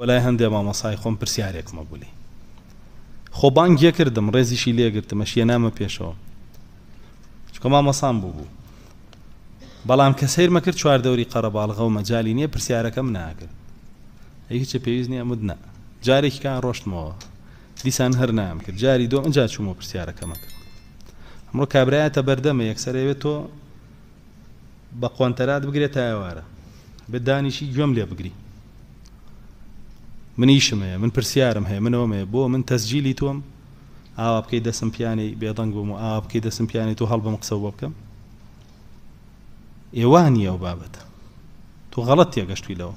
بۆ لای هەندێ مامەسای خۆم پرسیارێکمە بووی خۆبانگیە کردم ڕێزیشی لێگرتمە شیە نامە پێشەوە چکە مامەسان بوو بوو بەڵام کە سیرمە کرد چواردەوری قەرەباڵغە و مەجای نییە پرسیارەکەم ناکرد هیچ پێویست نیە مدنە جارێکیان ڕۆشتمەوە دیسان هەر نام کرد جاری دۆ ئەجا چوومە پرسیارەکەمە کرد ئەمڕۆ کابراایەتە بەردەمە یەکسەرەوێت تۆ بە قۆنتەرات بگرێت تا ئێوارە بە دانیشی گوێم لێ بگری منیشم هەیە من پرسیارم هەیە منەوەم هەیە بۆ من تەسجیلی تۆم ئاوا بکەی دەسم پیانی بێدەنگ بووم و ئاوا بکەی دەسم پیانی تۆ هەڵ بەم قسە بۆ بکەم ئێوانە و بابەتە تۆ غەڵەت تێگەشتویلەوە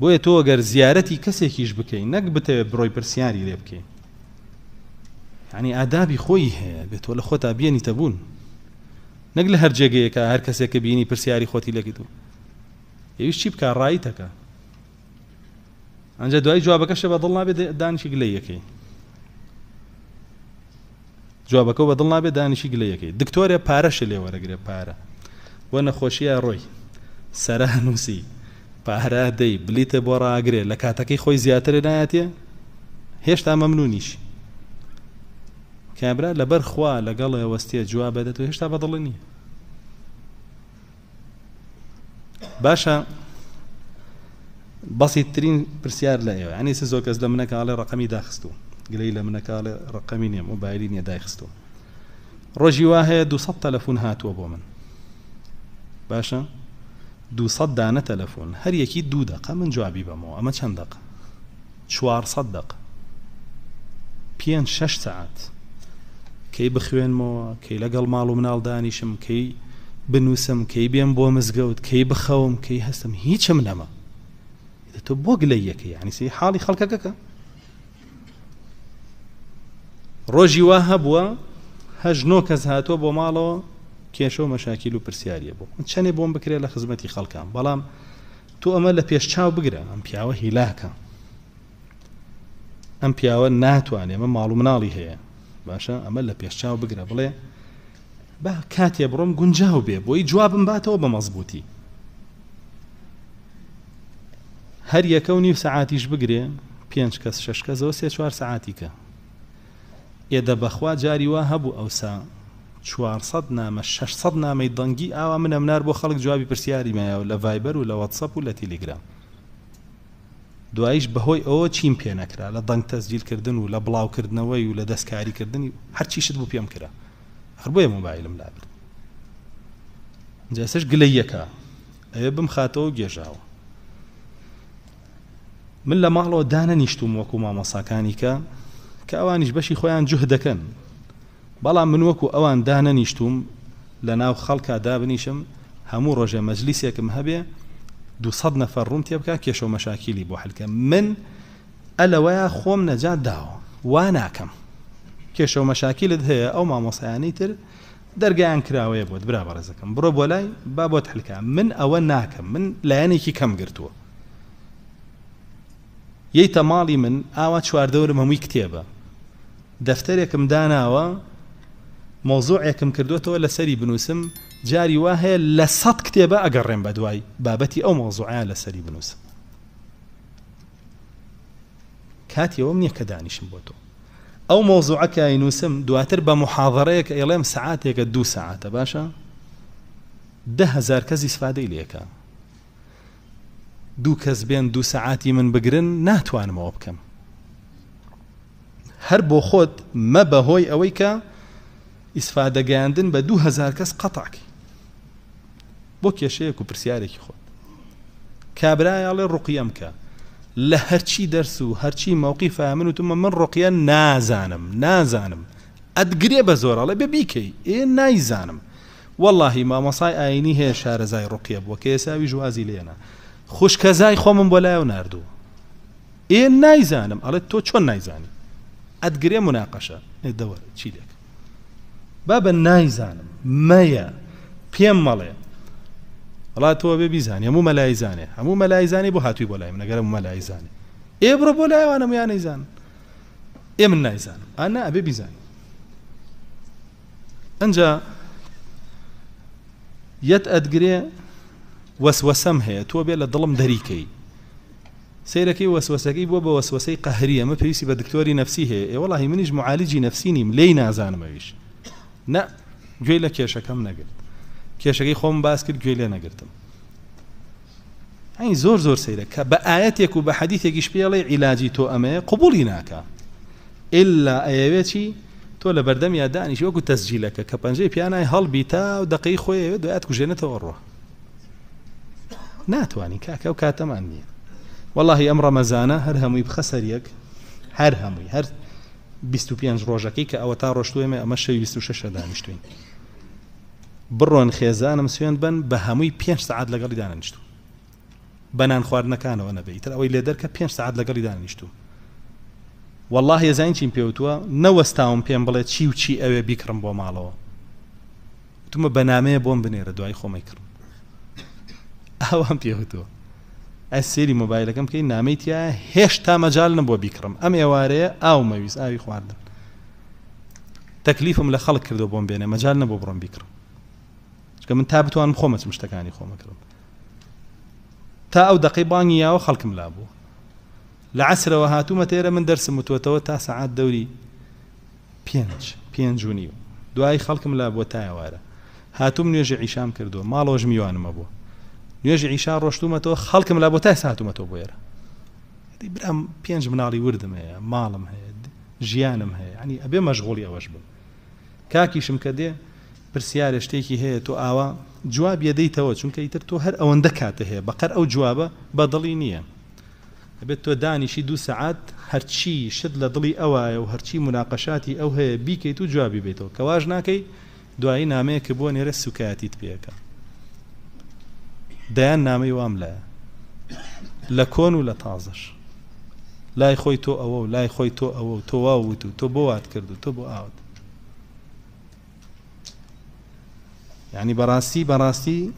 بۆیە تۆ گەر زیارەتی کەسێکیش بکەین نەک بتەوێت بڕۆی پرسیاری لێ بکەین ینی ئادابی خۆی هەیە بێت تۆ لە خۆتا بێنیتە بوون نەک لە هەر جێگەیەکە هەر کەسێکە بینی پرسیاری خۆتی لەگەیت و ئەویش چی بکە ڕایی تەکە ئەجا دوای جوابەکەشە بە دڵ نابێت دانیشی گلە یەکەی جوابەکە بە دڵ نابێت دانیشی گلە یەکەی دکتۆرە پارەشە لێ وەرەگرێ پارە وە نەخۆشیە ڕۆی سەرە نووسی پارە دەی بلیتە بۆ ڕاگرێ لە کاتەکەی خۆی زیاتر نایەتێ هێشتا مەمنونیش کابرا لەبەر خوا لەگەڵ وەستێ جواب بدەێت و هێشتا بەدڵ نیە باشە بەسیترین پرسیار لە ئێوە ئەنی سزۆ کەس لە منەکڵێ ڕقەمی داخستو گلەی لە منەکڵێ ڕقەمی نیە مۆبایلی نیە دایخستو ڕۆژی وا هەیە دو تەلەفۆن هاتووە بۆ من باشە دو دانە تەلەفۆن هەر یەکی دوو دق من جوابی بەمەوە ئەمە چەند دق چوار سە دق پێ شش سعات کەی بخوێنمەوە کەی لەگەڵ ماڵ و مناڵ دانیشم کەی بنووسم کەی بێم بۆ مزگەوت کەی بخەوم کەی هەستم هیچم نەمە تۆ بۆ گلە یەکە ینیسی حاڵی خەڵکەکەکە ڕۆژی وا هەبووە هەژنۆ کەس هاتۆ بۆ ماڵەوە کێشەوە مەشاکیل و پرسیاریە بوو چەندێ بۆم بکرێت لە خزمەتی خەڵکان بەڵام تو ئەمە لە پێش چاو بگرە ئەم پیاوە هیلاکە ئەم پیاوە ناتوانێ ئەمە ماڵ و مناڵی هەیە باشە ئەمە لە پێش چاو بگرە بڵێ با کاتێ بڕۆم گونجاو بێ بۆی جوابم باتەوە بە مەزبوطی هەر یەکە و نیو سعاتیش بگرێ پێنج کەس شش کەسەوە سێ چوار سعاتی کە ئێدە بەخوا جاری وا هەبوو ئەوسا 400 نامە 600 نامەی دەنگی ئاوا منە منار بۆ خەڵک جوابی پرسیاری مایەوە لە ڤایبەر و لە وەتسەپ و لە تیلیگرام دوایش بەهۆی ئەوە چیم پێ نەکرا لە دەنگ تەزجیلکردن و لە بڵاوکردنەوەی و لە دەستکاریکردنی هەرچیشت بوو پێم کرا هەر بۆیە مۆبایلم لابرد جاسش گلەیەکە ئەوێ بم خاتەوە گێژاوە من لە ماڵەوە دانەنیشتوم وەکو مامەساکانی کە کە ئەوانیش بەشی خۆیان جوه دەکەن بەڵام من وەکو ئەوان دانەنیشتوم لە ناو خەڵکا دابنیشم هەموو ڕۆژێ مەجلیسێکم هەبێ دو سەد نەفەر ڕوم تێ بکە کێشە و مەشاکیلی بۆ هەلکە من ئەلەوەیە خۆم نەجات داوە وا ناکەم کێشە و مەشاکیلت هەیە ئەو مامۆسایانی تر دەرگیان کراوەیە بۆت برا بەڕێزەکەم بڕۆ بۆ لای با بۆت هەلکە من ئەوە ناکەم من لایەنێکی کەم گرتووە یەیتە ماڵی من ئاوا چواردەورم هەمووی کتێبە دەفتەرێکم داناوە مۆزۆعێکم کردوێتەوە لەسەری بنووسم جاری وا هەیە لە سەد کتێبە ئەگەڕێن بە دوای بابەتی ئەو مۆزوعە لەسەری بنووسم کاتیەوەم نییە کە دانیشم بۆ تۆ ئەو مۆزوعەکەی نووسم دواتر بە محاضڕەیەک ئێڵێم سعاتێکە دوو سعاتە باشە دههزار کەسی سفادەی لێکە دوو کەس بێن دوو سەعاتی من بگرن ناتوانمەوە بکەم هەر بۆ خۆت مە بەهۆی ئەوەی کە ئیسفادەگەیاندن بە دوو هزار کەس قەتاکی بۆ کێشەیەک و پرسیارێکی خۆت کابراایڵێ ڕوقیەم کە لە هەرچی دەرس و هەرچی مەوقی فامن وتمە من ڕقیە نازانم نازانم ئەدگرێ بە زۆرەڵێ بە بیکەی ئێ نایزانم واللهی مامەسای ئاینی هەیە شارەزای ڕقیە بووە کە ێساوی ژوازی لێنە خوشکەزای خۆمم بۆ لایە و نردوو ئێ نایزانم ئەڵێ تۆ چۆن نایزانی ئەدگرێ مناقەشە دەوە چی لێک با بە نایزانم مەیە پێم مەڵێ وڵاتەوە بێ بیزانانی هەموو مەلایزانێ هەموو مەلایزانانی بۆ هاتووی بۆ لای منەگەرم مەلایزانێ ئێ بڕۆ بۆ لایوانە یان نەیزان ئێ من نایزانم ئانا ئەبێ بیزانانی ئەجا یەت ئەدگرێ وەسوەسەم هەیە تۆ بێ لە دڵم دەریکەی سیرەکەی وەسوەسەکەی بۆ بە وەسوەسەی قەهری ئەمە پێویستی بە دکتۆری نفسی هەیە ئێوەڵی منیش معالجی نفسی نیم لی نازانمەویش نە گوێی لە کێشەکەم نەگرت کێشەکەی خۆم باس کرد گوێ لێ نەگرتم ئەین زۆر زۆر سەیرە کە بە ئاەتێک و بە حەدیثێکیش پێڵێ عیلاجی تۆ ئەمەیە قوبولی ناکە ئللا ئەیەوێتی تۆ لە بەردەم یادانیش وەکو تەسجیلەکە کە پەنجەی پیانای هەڵبی تا و دقی خۆی دوات کوژێنێتەوە ڕۆ ناتوانین کاکە و کاتەمان نییە واللهی ئەم ڕەمەزانە هەر هەمووی بخەسەریەک هەر هەمووی هەر 25 ڕۆژەکەی کە ئەوە تا ڕۆشتوێمە ئەمە 26 دانیشتوین بڕۆن خێزانم سوێن بن بە هەمووی 5 سعات لەگەڵی دانیشتو بەنان خواردنەکانەوە نەبێت تر ئەوەی لێ دەرکە 5 سعات لەگەڵی دانیشتو والله هێزان چیم پێوتووە نەوەستاوم پێم بڵێ چی و چی ئەوێ بیکڕم بۆ ماڵەوە تمە بەنامەیە بۆم بنێرە دوای خۆمەی کرد ئاوان پێوتوە ئەس سێری مۆبایلەکەم بکەین نامەی تیا هێشتا مەجال نەبووە بیکڕم ئەم ئێوارەیە ئاو مەویست ئاوی خواردن تەکلیفم لە خەڵک کردو بۆم بێنێ مەجال نەبوو بڕم بیکڕم چکە من تا بتوانم خۆمەچم شتەکانی خۆمەکردم تا ئەو دقی بانگی یاوە خەڵکم لا بوو لە عسرەوە هاتوومە تێرە من دەرسم وتوێتەوە تا سەعات دەوری پێنج پێنجونی و دوای خەڵکم لا بووە تا ئێوارە هاتووم نوێژە ئیشام کردووە ماڵۆژ میوانمە بووە نوێژی ئیشا ڕۆشتومەتەوە خەڵکم لە بۆ تا ساتومەتەوە بۆ ێرە برام پێنج مناڵی وردم هەیە ماڵم هەیە ژیانم هەیە ینی ئەبێ مەشغۆڵی ئەوەش بم کاکیشم کە دێ پرسیارە شتێکی هەیە تۆ ئاوا جواب یەدەیتەوە چونکە ئیتر تۆ هەر ئەوەندە کاتە هەیە بەقەر ئەو جوابە بەدڵی نییە ئەبێت تۆ دانیشی دو سعات هەرچی شت لە دڵی ئەوایە و هەرچی مناقەشاتی ئەو هەیە بیکەیت و جوابی بێتەوە کەواژ ناکەی دوایی نامەیە کە بۆ نێرە سوکایەتیت پێەکە دایان نامەی وام لایە لە کۆن و لە تازش لای خۆی تۆ ئەوە و لای خۆی تۆ ئەوە و تۆ واوت و تۆ بۆ وات کرد و تۆ بۆ ئاوت یعنی بەڕاستی بەڕاستی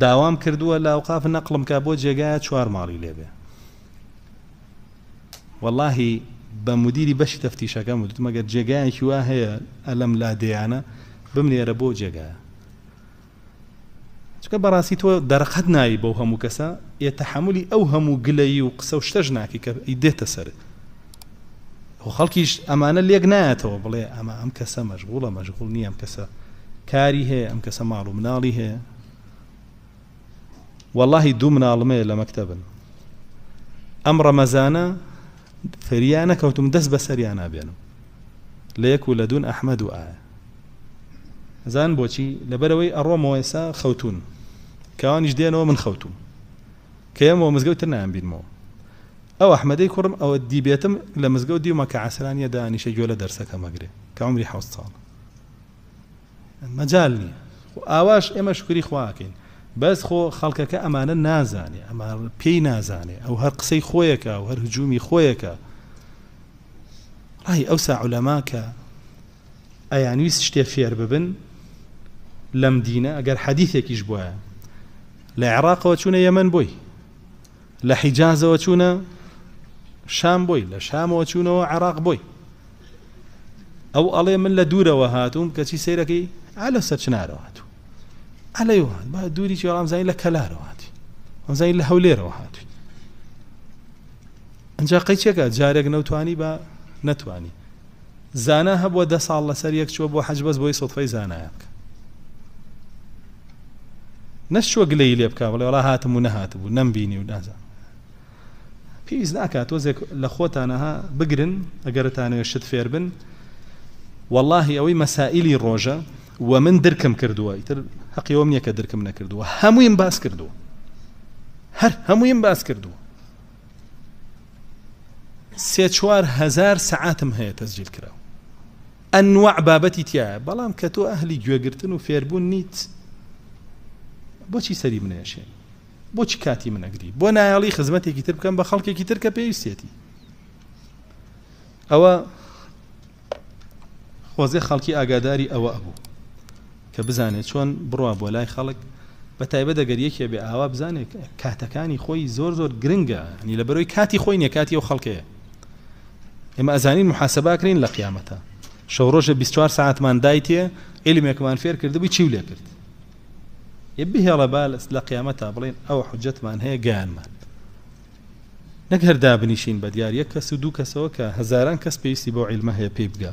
داوام کردووە لاوقاف نەقلم کا بۆ جێگایە چوار ماڵی لێبێ واللهی بە مدیری بەشی تەفتیشەکەم وتمەگەر جێگایەکی وا هەیە ئەلم لا دەیانە بمنێرە بۆ جێگایە چکە بەڕاستی تۆ دەرقەت نایی بەو هەموو کەسە ئێتەحملی ئەو هەموو گلەی و قسە و شتەژ ناکی کە دێتە سەر خەڵکیش ئەمانە لێک نایەتەوە بڵێ ئەمە ئەم کەسە مەشغوڵە مەشغول نییە ئەم کەسە کاری هەیە ئەم کەسە ماڵ و مناڵی هەیە واللهی دوو مناڵمەیە لە مەکتتەبن ئەم ڕەمەزانە فریانە کەوتم دەست بە سەریان نابێنم لە یەک و لە دوون ئەحمەد و ئاە زان بۆچی لەبەرەوەی خەوتون کەوانیش دێنەوە من خەوتوم کەمەوە مزگەوت تر نام بینمەوە ئەو ئەحمەدەی کوڕم ئەوە دیبێتم لە مزگەوت دیمە کە عسرانیە دانیشە گوێ لە دەرسەکە مەگرێ کە عمری حوت ساڵ مەجال نییە ئاواش ئێمە شکری خواکەین بەس خۆ خەڵکەکە ئەمانە نازانێ ئەمە پێی نازانێ ئەو هەر قسەی خۆیەکە و هەر هجومی خۆیەکە ڕای ئەو ساعولەما کە ئەیانویست شتێ فێر ببن لەم دینە ئەگەر حەدیثێکیش بووە لە عێراقەوە چوونە یەمەەن بووی لە حیجازەوە چوونە شام بووی لە شامەوە چوونەوە عراق بووی ئەو ئەڵێ من لە دوورەوە هاتووم کەچی سیرەکەی ئالە سەر چنارەوە هاتوو ئەلەیوان با دووری چێڵامزانانی لە کەلارەوە هاتی ئەمزانانی لە هەولێرەوە هاتووی ئەجا قەیچێکە جارێک نەوتانی بە نەتوانی زانە هەبووە دە ساڵ لەسەر یەک چوە بۆ حەجبەز بۆی سڵفەی زانایە بکە نەشوە گلەی لێ بکە بڵێ وڵا هاتم و نەهات بوو نمبینی و نازان پێویست ناکات تۆزێک لە خۆتانەها بگرن ئەگەرتانەوە شت فێر بن واللهی ئەوەی مەسائلی ڕۆژە و من درکم کردووە ئیتر حەقیەوەم نییە کە درکم نەکردووە هەمووییم باس کردووە هەر هەمووییم باس کردووە سێ چوار هزار سعاتم هەیە تەزجیل کراوە ئەنوع بابەتی تایە بەڵام کە تۆ ئەهلی گوێگرتن و فێربوون نیت بۆچی سەری منێشێن بۆچی کاتی منەگری بۆ نایڵی خزمەتێکی تر بکەم بە خەڵکێکی تر کە پێویستێتی ئەوە خۆزێ خەڵکی ئاگاداری ئەوە ئەبوو کە بزانێت چۆن بڕوا بۆ لای خەڵک بە تایبەت دەگەریەکێ بێ ئاوا بزانێت کاتەکانی خۆی زۆر زۆر گرنگە نی لە بەرەوەی کاتی خۆی نیکاتی و خەڵکەیە ئێمە ئەزانین محاسباکرین لە قیامەتە شەو ڕۆژە 24 ساعتمان دایتێ ئلیمێکمان فێر کردبووی چی لێ کرد بهێڵە با لە قیامەتا بڵێن ئەو حجەتمان هەیە گیانمان نەک هەردابنیشین بە دیار یەک کەس و دوو کەسەوە کە هزاران کەس پێویستی بۆ عیلمە هەیە پێی بگە